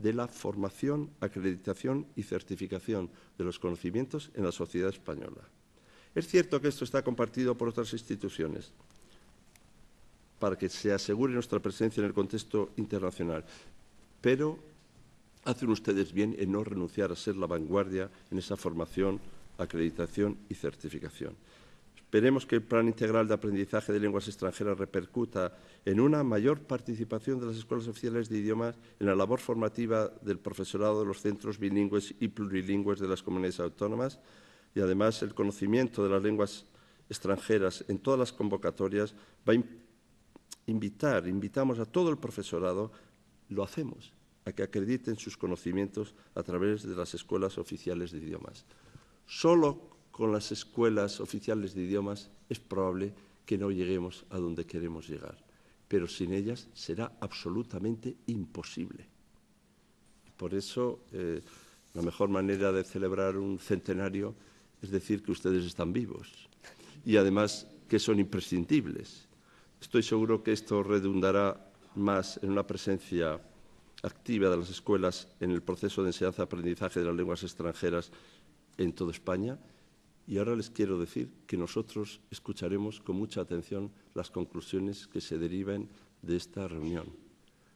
de la formación, acreditación y certificación de los conocimientos en la sociedad española. Es cierto que esto está compartido por otras instituciones para que se asegure nuestra presencia en el contexto internacional, pero hacen ustedes bien en no renunciar a ser la vanguardia en esa formación, acreditación y certificación. Veremos que el Plan Integral de Aprendizaje de Lenguas Extranjeras repercuta en una mayor participación de las escuelas oficiales de idiomas en la labor formativa del profesorado de los centros bilingües y plurilingües de las comunidades autónomas y, además, el conocimiento de las lenguas extranjeras en todas las convocatorias va a invitar, invitamos a todo el profesorado, lo hacemos, a que acrediten sus conocimientos a través de las escuelas oficiales de idiomas. Solo con las escuelas oficiales de idiomas, es probable que no lleguemos a donde queremos llegar. Pero sin ellas será absolutamente imposible. Por eso, eh, la mejor manera de celebrar un centenario es decir que ustedes están vivos y además que son imprescindibles. Estoy seguro que esto redundará más en una presencia activa de las escuelas en el proceso de enseñanza-aprendizaje de las lenguas extranjeras en toda España y ahora les quiero decir que nosotros escucharemos con mucha atención las conclusiones que se deriven de esta reunión.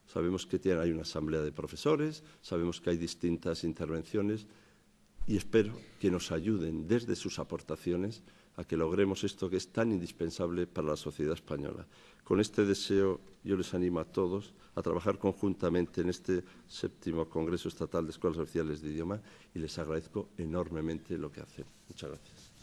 Sabemos que hay una asamblea de profesores, sabemos que hay distintas intervenciones, y espero que nos ayuden desde sus aportaciones a que logremos esto que es tan indispensable para la sociedad española. Con este deseo yo les animo a todos a trabajar conjuntamente en este séptimo Congreso Estatal de Escuelas Oficiales de Idioma y les agradezco enormemente lo que hacen. Muchas gracias.